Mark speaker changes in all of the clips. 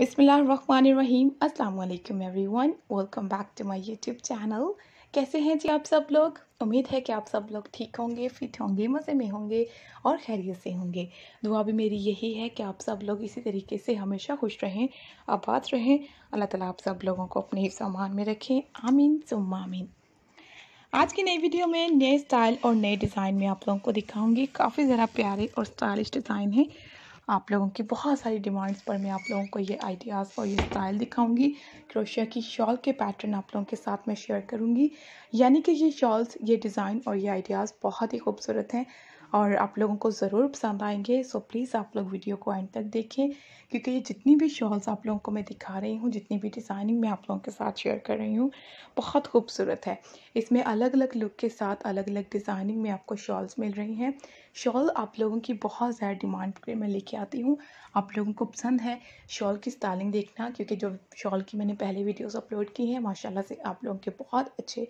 Speaker 1: बिसमीम अल्लाम everyone welcome back to my YouTube channel कैसे हैं जी आप सब लोग उम्मीद है कि आप सब लोग ठीक होंगे फिट होंगे मज़े में होंगे और खैरियत से होंगे दुआ भी मेरी यही है कि आप सब लोग इसी तरीके से हमेशा खुश रहें आबाद रहें अल्लाह ताला आप सब लोगों को अपने ही सामान में रखें आमीन सुम आमीन आज की नई वीडियो में नए स्टाइल और नए डिज़ाइन में आप लोगों को दिखाऊंगी काफ़ी ज़रा प्यारे और स्टाइलिश डिज़ाइन हैं आप लोगों की बहुत सारी डिमांड्स पर मैं आप लोगों को ये आइडियाज़ और ये स्टाइल दिखाऊंगी क्रोशिया की शॉल के पैटर्न आप लोगों के साथ मैं शेयर करूँगी यानी कि ये शॉल्स ये डिज़ाइन और ये आइडियाज़ बहुत ही खूबसूरत हैं और आप लोगों को ज़रूर पसंद आएंगे सो प्लीज़ आप लोग वीडियो को एंड तक देखें क्योंकि ये जितनी भी शॉल्स आप लोगों को मैं दिखा रही हूँ जितनी भी डिज़ाइनिंग मैं आप लोगों के साथ शेयर कर रही हूँ बहुत खूबसूरत है इसमें अलग अलग लुक के साथ अलग अलग डिज़ाइनिंग में आपको शॉल्स मिल रही हैं शॉल आप लोगों की बहुत ज़्यादा डिमांड पर मैं लेके आती हूँ आप लोगों को पसंद है शॉल की स्टाइलिंग देखना क्योंकि जो शॉल की मैंने पहले वीडियोज़ अपलोड की हैं माशाला से आप लोगों के बहुत अच्छे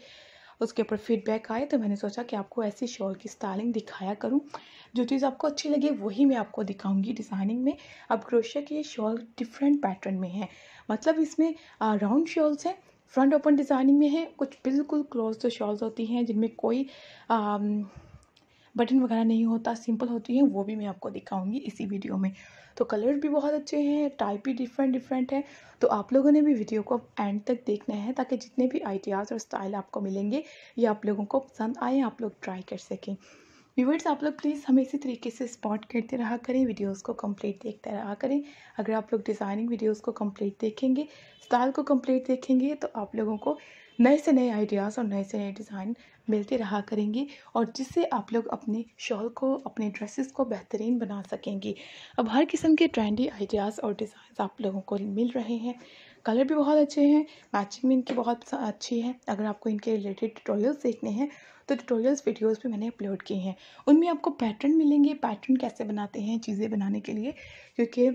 Speaker 1: उसके ऊपर फीडबैक आए तो मैंने सोचा कि आपको ऐसी शॉल की स्टाइलिंग दिखाया करूँ जो चीज़ आपको अच्छी लगे वही मैं आपको दिखाऊंगी डिज़ाइनिंग में अब क्रोशिया की ये शॉल डिफरेंट पैटर्न में है मतलब इसमें राउंड शॉल्स हैं फ्रंट ओपन डिज़ाइनिंग में है कुछ बिल्कुल क्लोज शॉल्स होती हैं जिनमें कोई बटन वगैरह नहीं होता सिंपल होती है वो भी मैं आपको दिखाऊंगी इसी वीडियो में तो कलर भी बहुत अच्छे हैं टाइप भी डिफरेंट डिफरेंट है तो आप लोगों ने भी वीडियो को एंड तक देखना है ताकि जितने भी आइडियाज़ और स्टाइल आपको मिलेंगे ये आप लोगों को पसंद आए आप लोग ट्राई कर सकें व्यूवर्स आप लोग प्लीज़ हमें इसी तरीके से स्पॉट करते रहा करें वीडियोस को कंप्लीट देखते रहा करें अगर आप लोग डिज़ाइनिंग वीडियोस को कंप्लीट देखेंगे स्टाइल को कंप्लीट देखेंगे तो आप लोगों को नए से नए आइडियाज़ और नए से नए डिज़ाइन मिलते रहा करेंगी और जिससे आप लोग अपने शॉल को अपने ड्रेसेस को बेहतरीन बना सकेंगी अब हर किस्म के ट्रेंडी आइडियाज़ और डिज़ाइन आप लोगों को मिल रहे हैं कलर भी बहुत अच्छे हैं मैचिंग भी इनकी बहुत अच्छी है अगर आपको इनके रिलेटेड ट्यूटोरियल्स देखने हैं तो ट्यूटोरियल्स वीडियोस भी मैंने अपलोड किए हैं उनमें आपको पैटर्न मिलेंगे पैटर्न कैसे बनाते हैं चीज़ें बनाने के लिए क्योंकि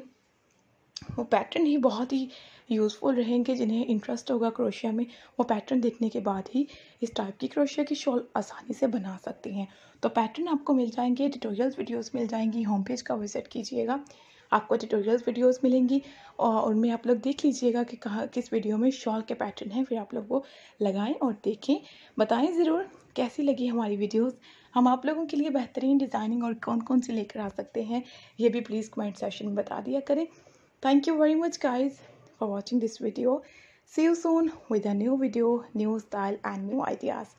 Speaker 1: वो पैटर्न ही बहुत ही यूज़फुल रहेंगे जिन्हें इंटरेस्ट होगा क्रोशिया में वो पैटर्न देखने के बाद ही इस टाइप की क्रोशिया की शॉल आसानी से बना सकती हैं तो पैटर्न आपको मिल जाएंगे ट्यूटोरियल्स वीडियोस मिल जाएंगी होम पेज का विजिट कीजिएगा आपको ट्यूटोरियल्स वीडियोस मिलेंगी और उनमें आप लोग देख लीजिएगा कि कहाँ किस वीडियो में शॉल के पैटर्न हैं फिर आप लोग वो लगाएँ और देखें बताएँ ज़रूर कैसी लगी हमारी वीडियोस हम आप लोगों के लिए बेहतरीन डिज़ाइनिंग और कौन कौन सी लेकर आ सकते हैं ये भी प्लीज़ कमेंट सेशन में बता दिया करें thank you very much guys for watching this video see you soon with a new video new style and new ideas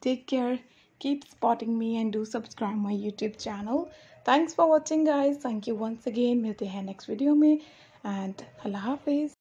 Speaker 1: take care keep spotting me and do subscribe my youtube channel thanks for watching guys thank you once again milte hain next video Me and allah hafiz